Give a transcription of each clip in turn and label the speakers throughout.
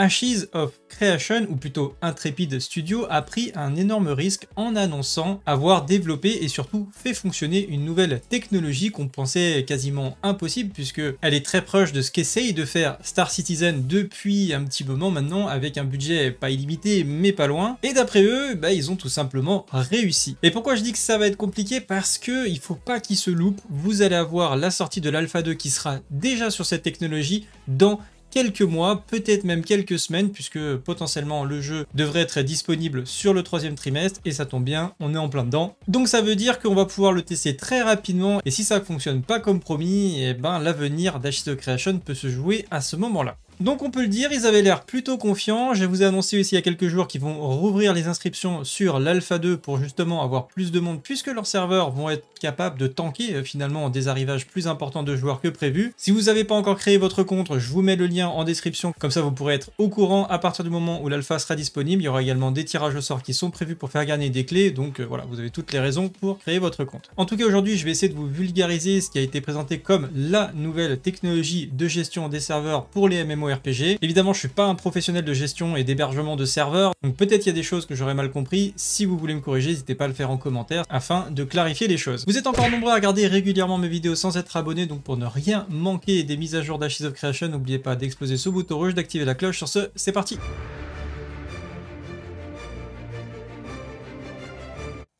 Speaker 1: Ashes of Creation, ou plutôt Intrepid Studio, a pris un énorme risque en annonçant avoir développé et surtout fait fonctionner une nouvelle technologie qu'on pensait quasiment impossible puisque elle est très proche de ce qu'essaye de faire Star Citizen depuis un petit moment maintenant avec un budget pas illimité mais pas loin. Et d'après eux, bah, ils ont tout simplement réussi. Et pourquoi je dis que ça va être compliqué Parce que il faut pas qu'ils se loupent. Vous allez avoir la sortie de l'Alpha 2 qui sera déjà sur cette technologie dans quelques mois, peut-être même quelques semaines, puisque potentiellement le jeu devrait être disponible sur le troisième trimestre, et ça tombe bien, on est en plein dedans. Donc ça veut dire qu'on va pouvoir le tester très rapidement, et si ça fonctionne pas comme promis, et eh ben l'avenir d'Ashes Creation peut se jouer à ce moment-là. Donc on peut le dire, ils avaient l'air plutôt confiants. Je vous ai annoncé aussi il y a quelques jours qu'ils vont rouvrir les inscriptions sur l'Alpha 2 pour justement avoir plus de monde puisque leurs serveurs vont être capables de tanker euh, finalement des arrivages plus importants de joueurs que prévu. Si vous n'avez pas encore créé votre compte, je vous mets le lien en description, comme ça vous pourrez être au courant à partir du moment où l'alpha sera disponible. Il y aura également des tirages au sort qui sont prévus pour faire gagner des clés, donc euh, voilà, vous avez toutes les raisons pour créer votre compte. En tout cas aujourd'hui, je vais essayer de vous vulgariser ce qui a été présenté comme la nouvelle technologie de gestion des serveurs pour les MMO RPG. Évidemment, je suis pas un professionnel de gestion et d'hébergement de serveurs, donc peut-être il y a des choses que j'aurais mal compris. Si vous voulez me corriger, n'hésitez pas à le faire en commentaire afin de clarifier les choses. Vous êtes encore nombreux à regarder régulièrement mes vidéos sans être abonné, donc pour ne rien manquer des mises à jour d'Ashes of Creation, n'oubliez pas d'exploser ce bouton rouge, d'activer la cloche. Sur ce, c'est parti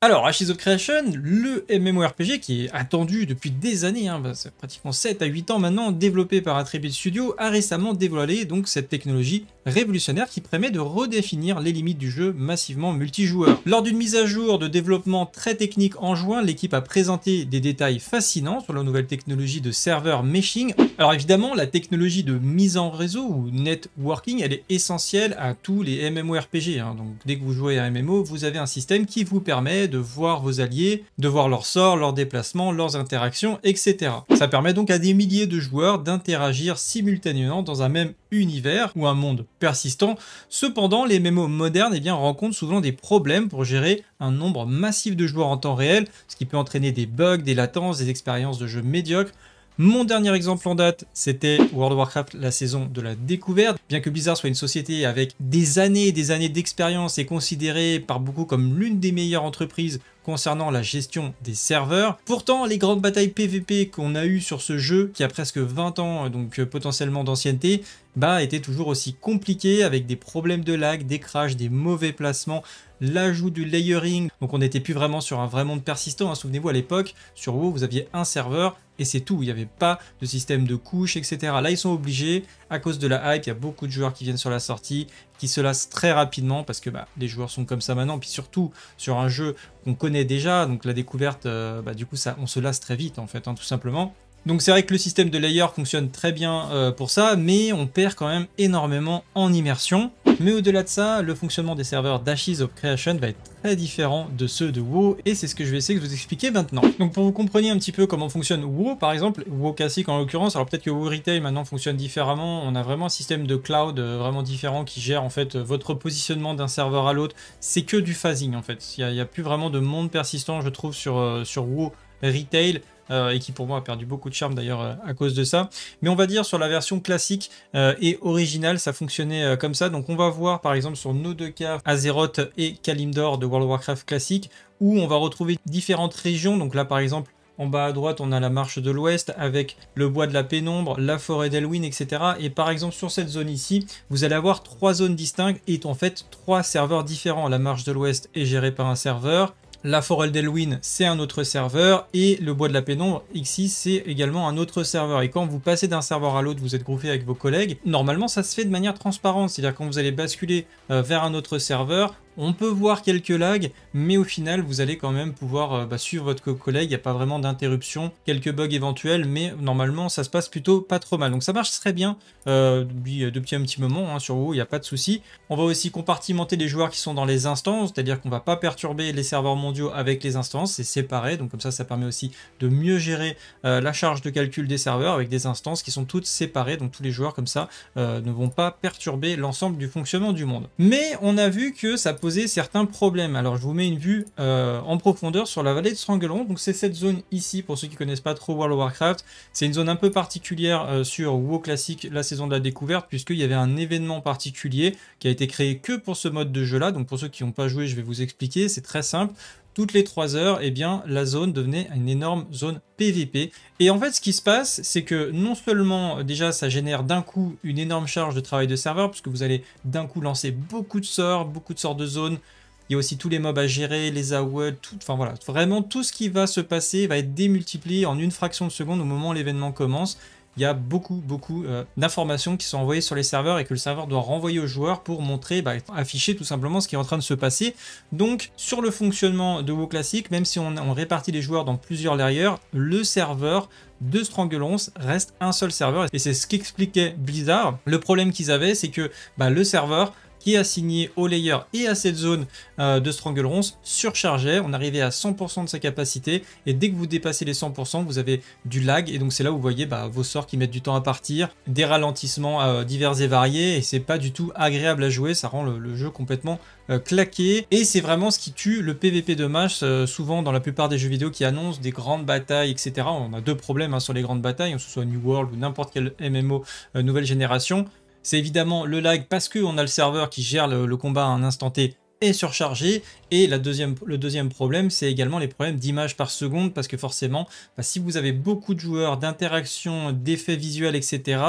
Speaker 1: Alors, Ashes of Creation, le MMORPG qui est attendu depuis des années, hein, bah, pratiquement 7 à 8 ans maintenant, développé par Attribute Studio, a récemment dévoilé donc cette technologie révolutionnaire qui permet de redéfinir les limites du jeu massivement multijoueur. Lors d'une mise à jour de développement très technique en juin, l'équipe a présenté des détails fascinants sur la nouvelle technologie de serveur meshing. Alors évidemment, la technologie de mise en réseau ou networking, elle est essentielle à tous les MMORPG. Hein. Donc dès que vous jouez à un MMO, vous avez un système qui vous permet de voir vos alliés, de voir leurs sorts, leurs déplacements, leurs interactions, etc. Ça permet donc à des milliers de joueurs d'interagir simultanément dans un même univers ou un monde persistant. Cependant, les MMO modernes eh bien, rencontrent souvent des problèmes pour gérer un nombre massif de joueurs en temps réel, ce qui peut entraîner des bugs, des latences, des expériences de jeu médiocres. Mon dernier exemple en date, c'était World of Warcraft, la saison de la découverte. Bien que Blizzard soit une société avec des années et des années d'expérience et considérée par beaucoup comme l'une des meilleures entreprises concernant la gestion des serveurs. Pourtant, les grandes batailles PVP qu'on a eues sur ce jeu, qui a presque 20 ans, donc euh, potentiellement d'ancienneté, bah, étaient toujours aussi compliquées avec des problèmes de lag, des crashs, des mauvais placements, l'ajout du layering. Donc on n'était plus vraiment sur un vrai monde persistant. Hein, souvenez-vous à l'époque, sur WoW, vous aviez un serveur et c'est tout. Il n'y avait pas de système de couches, etc. Là, ils sont obligés, à cause de la hype, il y a beaucoup de joueurs qui viennent sur la sortie, qui se lassent très rapidement parce que bah, les joueurs sont comme ça maintenant. Puis surtout, sur un jeu qu'on connaît déjà, donc la découverte, euh, bah, du coup, ça, on se lasse très vite, en fait, hein, tout simplement. Donc c'est vrai que le système de layer fonctionne très bien euh, pour ça, mais on perd quand même énormément en immersion. Mais au-delà de ça, le fonctionnement des serveurs d'Ashes of Creation va être très différent de ceux de WoW, et c'est ce que je vais essayer de vous expliquer maintenant. Donc pour vous compreniez un petit peu comment fonctionne WoW, par exemple, WoW Classic en l'occurrence, alors peut-être que WoW Retail maintenant fonctionne différemment, on a vraiment un système de cloud euh, vraiment différent qui gère en fait votre positionnement d'un serveur à l'autre, c'est que du phasing en fait, il n'y a, plus vraiment de monde persistant je trouve sur, euh, sur WoW retail. Euh, et qui pour moi a perdu beaucoup de charme d'ailleurs euh, à cause de ça. Mais on va dire sur la version classique euh, et originale, ça fonctionnait comme ça. Donc on va voir par exemple sur nos deux cas, Azeroth et Kalimdor de World of Warcraft classique, où on va retrouver différentes régions. Donc là par exemple, en bas à droite, on a la marche de l'ouest avec le bois de la pénombre, la forêt d'Elwyn, etc. Et par exemple, sur cette zone ici, vous allez avoir trois zones distinctes et en fait trois serveurs différents. La marche de l'ouest est gérée par un serveur, la Forêt Delwin, c'est un autre serveur. Et le Bois de la Pénombre, x c'est également un autre serveur. Et quand vous passez d'un serveur à l'autre, vous êtes groupé avec vos collègues. Normalement, ça se fait de manière transparente. C'est-à-dire quand vous allez basculer euh, vers un autre serveur, on peut voir quelques lags, mais au final, vous allez quand même pouvoir euh, bah, suivre votre collègue, il n'y a pas vraiment d'interruption, quelques bugs éventuels, mais normalement, ça se passe plutôt pas trop mal. Donc ça marche très bien euh, euh, depuis, un petit moment hein, sur vous, il n'y a pas de souci. On va aussi compartimenter les joueurs qui sont dans les instances, c'est-à-dire qu'on va pas perturber les serveurs mondiaux avec les instances, c'est séparé, donc comme ça, ça permet aussi de mieux gérer la charge de calcul des serveurs avec des instances qui sont toutes séparées, donc tous les joueurs comme ça ne vont pas perturber l'ensemble du fonctionnement du monde. Mais on a vu que ça peut certains problèmes. Alors je vous mets une vue euh, en profondeur sur la vallée de strangleron Donc c'est cette zone ici, pour ceux qui connaissent pas trop World of Warcraft. C'est une zone un peu particulière euh, sur WoW classique la saison de la découverte, puisqu'il y avait un événement particulier qui a été créé que pour ce mode de jeu là. Donc pour ceux qui n'ont pas joué, je vais vous expliquer, c'est très simple toutes les 3 heures, et eh bien, la zone devenait une énorme zone PVP. Et en fait, ce qui se passe, c'est que non seulement, euh, déjà, ça génère d'un coup une énorme charge de travail de serveur, puisque vous allez d'un coup lancer beaucoup de sorts, beaucoup de sorts de zones, il y a aussi tous les mobs à gérer, les AOL, e, tout, enfin voilà, vraiment tout ce qui va se passer va être démultiplié en une fraction de seconde au moment où l'événement commence il y a beaucoup, beaucoup euh, d'informations qui sont envoyées sur les serveurs et que le serveur doit renvoyer aux joueurs pour montrer, bah, afficher tout simplement ce qui est en train de se passer. Donc, sur le fonctionnement de WoW Classic, même si on, répartit les joueurs dans plusieurs layers, le serveur de Strangulance reste un seul serveur et c'est ce qu'expliquait Blizzard. Le problème qu'ils avaient, c'est que bah, le serveur assigné au layer et à cette zone euh, de de ronce surchargé, On arrivait à 100% de sa capacité et dès que vous dépassez les 100%, vous avez du lag et donc c'est là où vous voyez bah, vos sorts qui mettent du temps à partir, des ralentissements euh, divers et variés et c'est pas du tout agréable à jouer, ça rend le, jeu complètement euh, claqué et c'est vraiment ce qui tue le PVP de match souvent dans la plupart des jeux vidéo qui annoncent des grandes batailles etc. On a deux problèmes hein, sur les grandes batailles, hein, que ce soit New World ou n'importe quel MMO nouvelle génération, c'est évidemment le lag parce qu'on a le serveur qui gère le, combat à un instant T est surchargé. Et la deuxième, le deuxième problème, c'est également les problèmes d'image par seconde parce que forcément, bah, si vous avez beaucoup de joueurs, d'interactions, d'effets visuels, etc.,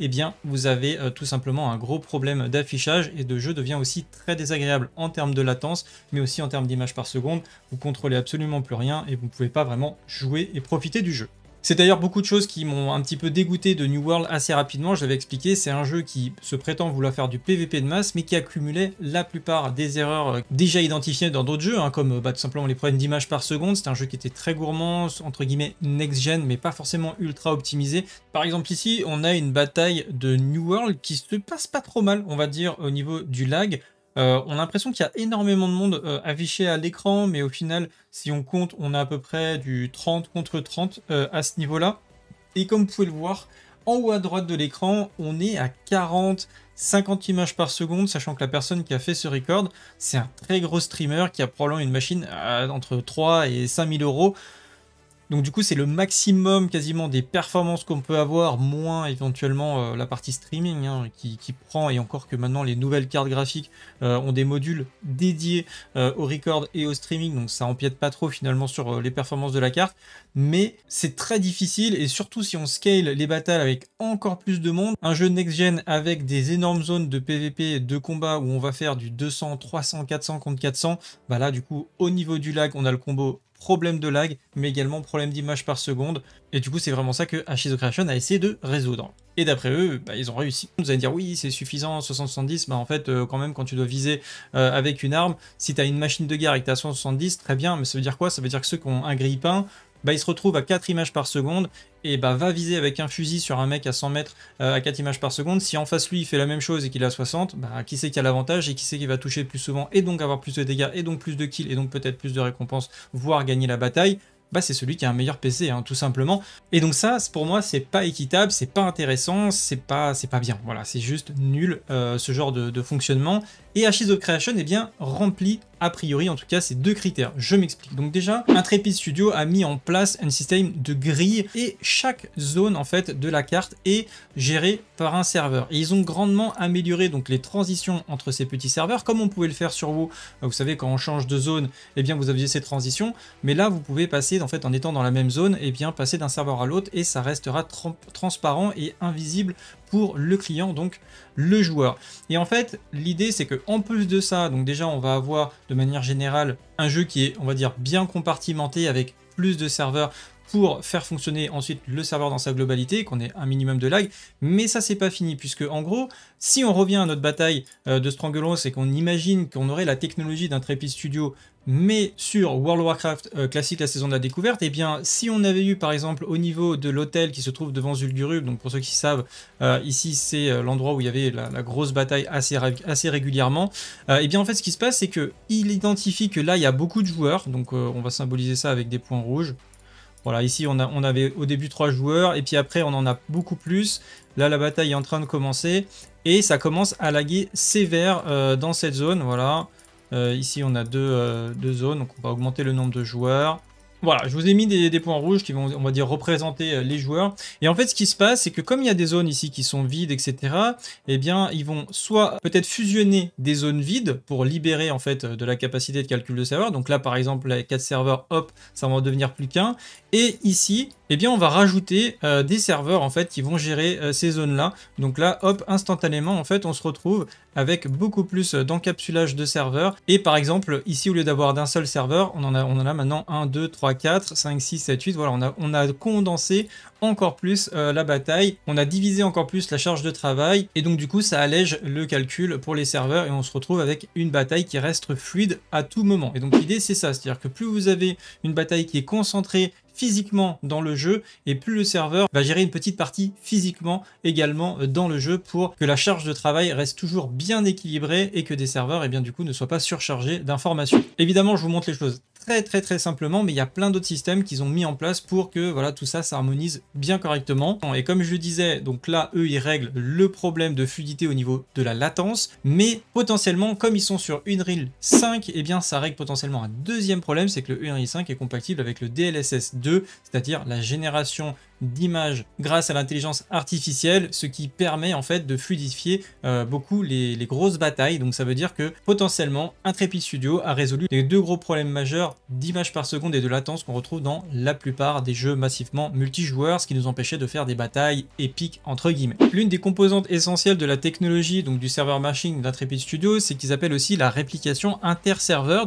Speaker 1: eh bien, vous avez euh, tout simplement un gros problème d'affichage et de jeu devient aussi très désagréable en termes de latence, mais aussi en termes d'image par seconde. Vous contrôlez absolument plus rien et vous ne pouvez pas vraiment jouer et profiter du jeu. C'est d'ailleurs beaucoup de choses qui m'ont un petit peu dégoûté de New World assez rapidement, je l'avais expliqué, c'est un jeu qui se prétend vouloir faire du PVP de masse, mais qui accumulait la plupart des erreurs euh, déjà identifiées dans d'autres jeux, hein, comme euh, bah, tout simplement les problèmes d'image par seconde, C'est un jeu qui était très gourmand, entre guillemets next-gen, mais pas forcément ultra optimisé. Par exemple ici, on a une bataille de New World qui se passe pas trop mal, on va dire, au niveau du lag, euh, on a l'impression qu'il y a énormément de monde euh, affiché à l'écran, mais au final, si on compte, on a à peu près du 30 contre 30 euh, à ce niveau-là. Et comme vous pouvez le voir, en haut à droite de l'écran, on est à 40, 50 images par seconde, sachant que la personne qui a fait ce record, c'est un très gros streamer qui a probablement une machine entre 3 et 5000 euros. Donc du coup, c'est le maximum quasiment des performances qu'on peut avoir, moins éventuellement euh, la partie streaming hein, qui, prend, et encore que maintenant les nouvelles cartes graphiques euh, ont des modules dédiés euh, au record et au streaming, donc ça empiète pas trop finalement sur les performances de la carte, mais c'est très difficile, et surtout si on scale les battles avec encore plus de monde, un jeu next-gen avec des énormes zones de PVP, de combat, où on va faire du 200, 300, 400 contre 400, bah là du coup au niveau du lag, on a le combo problème de lag, mais également problème d'image par seconde. Et du coup, c'est vraiment ça que Ashizo Creation a essayé de résoudre. Et d'après eux, bah, ils ont réussi. Vous allez dire, oui, c'est suffisant, 70 bah en fait, euh, quand même, quand tu dois viser euh, avec une arme, si tu as une machine de guerre et que tu as 70 très bien, mais ça veut dire quoi Ça veut dire que ceux qui ont un grille-pain, bah, il se retrouve à 4 images par seconde et bah, va viser avec un fusil sur un mec à 100 mètres euh, à 4 images par seconde. Si en face lui il fait la même chose et qu'il a 60, bah, qui sait qui a l'avantage et qui sait qui va toucher plus souvent et donc avoir plus de dégâts et donc plus de kills et donc peut-être plus de récompenses, voire gagner la bataille. Bah, c'est celui qui a un meilleur PC, hein, tout simplement. Et donc ça, pour moi, c'est pas équitable, c'est pas intéressant, c'est pas, c'est pas bien. Voilà, c'est juste nul euh, ce genre de, fonctionnement. Et Ashes of Creation, eh bien, rempli a priori en tout cas ces deux critères. Je m'explique. Donc déjà, Intrepid Studio a mis en place un système de grille et chaque zone en fait de la carte est gérée par un serveur. Et ils ont grandement amélioré donc les transitions entre ces petits serveurs comme on pouvait le faire sur vous, Vous savez quand on change de zone, et eh bien vous aviez ces transitions, mais là vous pouvez passer en fait en étant dans la même zone, et eh bien passer d'un serveur à l'autre et ça restera transparent et invisible le client, donc le joueur. Et en fait, l'idée c'est que en plus de ça, donc déjà on va avoir de manière générale un jeu qui est, on va dire, bien compartimenté avec plus de serveurs pour faire fonctionner ensuite le serveur dans sa globalité, qu'on ait un minimum de lag. Mais ça, c'est pas fini, puisque en gros, si on revient à notre bataille euh, de Stranglehold, c'est qu'on imagine qu'on aurait la technologie d'un trépied Studio, mais sur World of Warcraft euh, classique, la saison de la découverte, et eh bien, si on avait eu par exemple au niveau de l'hôtel qui se trouve devant Zulgurub, donc pour ceux qui savent, euh, ici c'est l'endroit où il y avait la, grosse bataille assez, régulièrement, et eh bien en fait ce qui se passe c'est qu'il identifie que là il y a beaucoup de joueurs, donc on va symboliser ça avec des points rouges, voilà, ici on, avait au début 3 joueurs et puis après on en a beaucoup plus. Là la bataille est en train de commencer et ça commence à laguer sévère euh, dans cette zone. Voilà, euh, ici on a deux, euh, deux, zones, donc on va augmenter le nombre de joueurs. Voilà, je vous ai mis des, points rouges qui vont, on va dire, représenter euh, les joueurs. Et en fait, ce qui se passe, c'est que comme il y a des zones ici qui sont vides, etc., eh bien, ils vont soit peut-être fusionner des zones vides pour libérer, en fait, euh, de la capacité de calcul de serveur. Donc là, par exemple, les 4 serveurs, hop, ça va devenir plus qu'un. Et ici, eh bien, on va rajouter euh, des serveurs, en fait, qui vont gérer ces zones-là. Donc là, hop, instantanément, en fait, on se retrouve avec beaucoup plus d'encapsulage de serveurs. Et par exemple, ici, au lieu d'avoir d'un seul serveur, on en, a, on en a maintenant 1, 2, 3, 4, 5, 6, 7, 8. Voilà, on a, on a condensé encore plus euh, la bataille, on a divisé encore plus la charge de travail, et donc du coup, ça allège le calcul pour les serveurs, et on se retrouve avec une bataille qui reste fluide à tout moment. Et donc l'idée, c'est ça, c'est-à-dire que plus vous avez une bataille qui est concentrée physiquement dans le jeu et plus le serveur va gérer une petite partie physiquement également euh, dans le jeu pour que la charge de travail reste toujours bien équilibrée et que des serveurs et eh bien du coup ne soient pas surchargés d'informations. Évidemment, je vous montre les choses très très très simplement, mais il y a plein d'autres systèmes qu'ils ont mis en place pour que voilà tout ça s'harmonise bien correctement. Et comme je disais, donc là, eux, ils règlent le problème de fluidité au niveau de la latence, mais potentiellement, comme ils sont sur Unreal 5, et eh bien ça règle potentiellement un deuxième problème, c'est que le Unreal 5 est compatible avec le DLSS 2, c'est-à-dire la génération d'images grâce à l'intelligence artificielle, ce qui permet en fait de fluidifier euh, beaucoup les, grosses batailles. Donc ça veut dire que potentiellement Intrepid Studio a résolu les deux gros problèmes majeurs d'images par seconde et de latence qu'on retrouve dans la plupart des jeux massivement multijoueurs, ce qui nous empêchait de faire des batailles épiques entre guillemets. L'une des composantes essentielles de la technologie donc du serveur machine d'Intrepid Studio, c'est qu'ils appellent aussi la réplication inter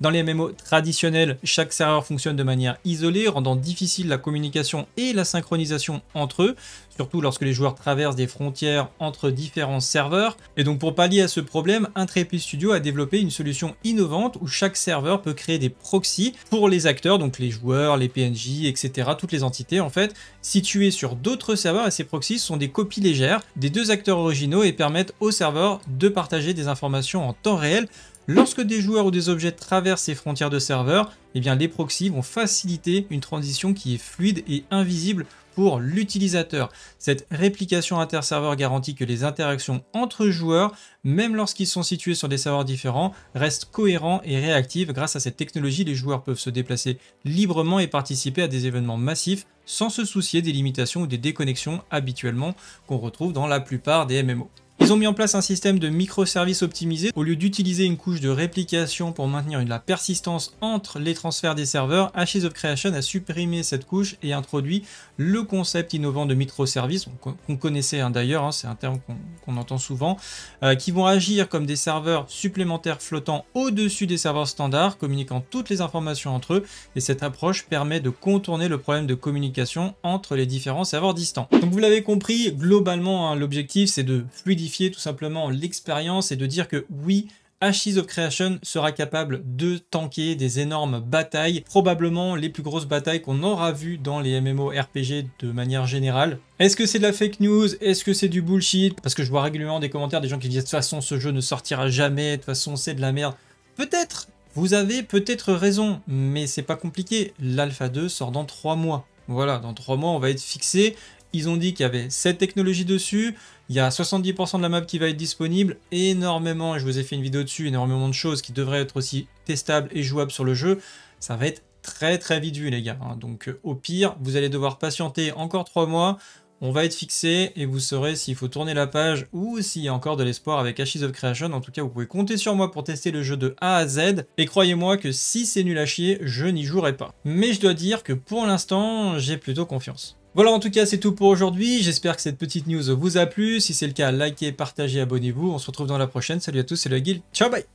Speaker 1: Dans les MMO traditionnels, chaque serveur fonctionne de manière isolée, rendant difficile la communication et la synchronisation entre eux, surtout lorsque les joueurs traversent des frontières entre différents serveurs. Et donc pour pallier à ce problème, Intrepid Studio a développé une solution innovante où chaque serveur peut créer des proxys pour les acteurs, donc les joueurs, les PNJ, etc., toutes les entités en fait, situées sur d'autres serveurs et ces proxys sont des copies légères des deux acteurs originaux et permettent aux serveurs de partager des informations en temps réel Lorsque des joueurs ou des objets traversent ces frontières de serveurs, eh bien les proxys vont faciliter une transition qui est fluide et invisible pour l'utilisateur. Cette réplication inter-serveur garantit que les interactions entre joueurs, même lorsqu'ils sont situés sur des serveurs différents, restent cohérentes et réactives. Grâce à cette technologie, les joueurs peuvent se déplacer librement et participer à des événements massifs sans se soucier des limitations ou des déconnexions habituellement qu'on retrouve dans la plupart des MMO. Ils ont mis en place un système de microservices optimisé. Au lieu d'utiliser une couche de réplication pour maintenir la persistance entre les transferts des serveurs, Ashes of Creation a supprimé cette couche et introduit le concept innovant de microservices, qu'on connaissait hein, d'ailleurs, hein, c'est un terme qu'on entend souvent, euh, qui vont agir comme des serveurs supplémentaires flottant au-dessus des serveurs standards, communiquant toutes les informations entre eux, et cette approche permet de contourner le problème de communication entre les différents serveurs distants. Donc vous l'avez compris, globalement, hein, l'objectif c'est de fluidifier tout simplement l'expérience et de dire que oui, Ashes of Creation sera capable de tanker des énormes batailles, probablement les plus grosses batailles qu'on aura vues dans les MMORPG de manière générale. Est-ce que c'est de la fake news Est-ce que c'est du bullshit Parce que je vois régulièrement des commentaires des gens qui disent de toute façon ce jeu ne sortira jamais, de toute façon c'est de la merde. Peut-être Vous avez peut-être raison, mais c'est pas compliqué. L'Alpha 2 sort dans 3 mois. Voilà, dans trois mois on va être fixé ils ont dit qu'il y avait cette technologie dessus, il y a 70% de la map qui va être disponible, énormément, et je vous ai fait une vidéo dessus, énormément de choses qui devraient être aussi testables et jouables sur le jeu. Ça va être très très vite vu les gars. Hein. Donc euh, au pire, vous allez devoir patienter encore 3 mois, on va être fixé et vous saurez s'il faut tourner la page ou s'il y a encore de l'espoir avec Ashes of Creation. En tout cas, vous pouvez compter sur moi pour tester le jeu de A à Z. Et croyez-moi que si c'est nul à chier, je n'y jouerai pas. Mais je dois dire que pour l'instant, j'ai plutôt confiance. Voilà en tout cas c'est tout pour aujourd'hui, j'espère que cette petite news vous a plu, si c'est le cas likez, partagez, abonnez-vous, on se retrouve dans la prochaine, salut à tous, c'est le Guild, ciao bye